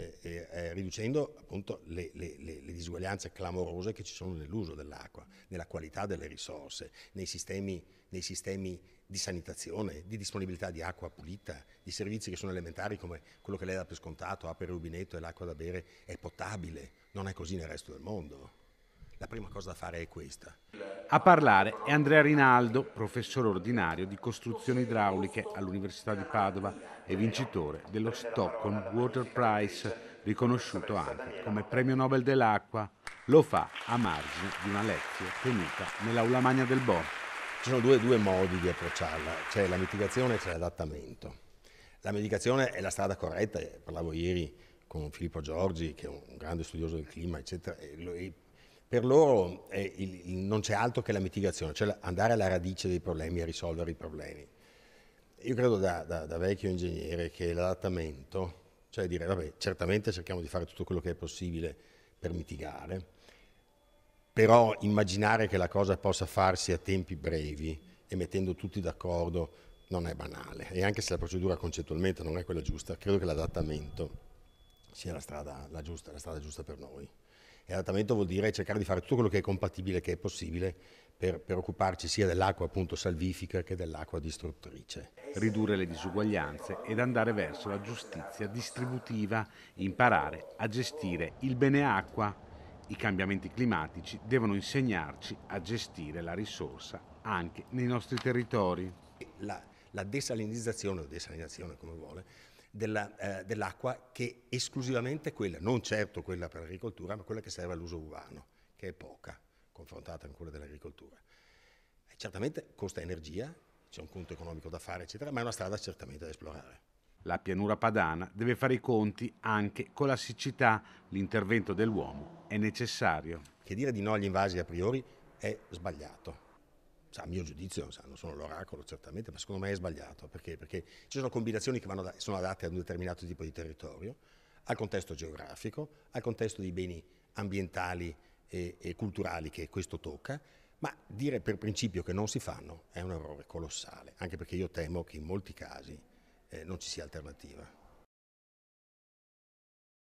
eh, eh, riducendo appunto le, le, le, le, disuguaglianze clamorose che ci sono nell'uso dell'acqua, nella qualità delle risorse, nei sistemi, nei sistemi di sanitazione, di disponibilità di acqua pulita, di servizi che sono elementari come quello che lei dà per scontato, apre il rubinetto e l'acqua da bere è potabile, non è così nel resto del mondo la prima cosa da fare è questa. A parlare è Andrea Rinaldo, professore ordinario di costruzioni idrauliche all'Università di Padova e vincitore dello Stockholm Water Prize, riconosciuto anche come premio Nobel dell'acqua. Lo fa a margine di una lezione tenuta nell'aula magna del Bo. Ci sono due, due modi di approcciarla, c'è la mitigazione e c'è l'adattamento. La mitigazione è la strada corretta, eh, parlavo ieri con Filippo Giorgi, che è un grande studioso del clima, eccetera, e per loro eh, il, non c'è altro che la mitigazione, cioè andare alla radice dei problemi e risolvere i problemi. Io credo da, da, da vecchio ingegnere che l'adattamento, cioè dire, vabbè, certamente cerchiamo di fare tutto quello che è possibile per mitigare, però immaginare che la cosa possa farsi a tempi brevi e mettendo tutti d'accordo non è banale. E anche se la procedura concettualmente non è quella giusta, credo che l'adattamento sia la strada, la, giusta, la strada giusta per noi. E adattamento vuol dire cercare di fare tutto quello che è compatibile, che è possibile, per, per occuparci sia dell'acqua appunto salvifica che dell'acqua distruttrice. Ridurre le disuguaglianze ed andare verso la giustizia distributiva, imparare a gestire il bene acqua. I cambiamenti climatici devono insegnarci a gestire la risorsa anche nei nostri territori. La, la desalinizzazione o desalinizzazione come vuole della, eh, dell'acqua che è esclusivamente quella, non certo quella per l'agricoltura, ma quella che serve all'uso urbano, che è poca confrontata con quella dell'agricoltura. E certamente costa energia, c'è un conto economico da fare, eccetera, ma è una strada certamente da esplorare. La pianura padana deve fare i conti anche con la siccità. L'intervento dell'uomo è necessario. Che dire di no agli invasi a priori è sbagliato mio giudizio, non sono l'oracolo certamente, ma secondo me è sbagliato, perché, perché ci sono combinazioni che vanno, sono adatte ad un determinato tipo di territorio, al contesto geografico, al contesto di beni ambientali e, e culturali che questo tocca, ma dire per principio che non si fanno è un errore colossale, anche perché io temo che in molti casi eh, non ci sia alternativa.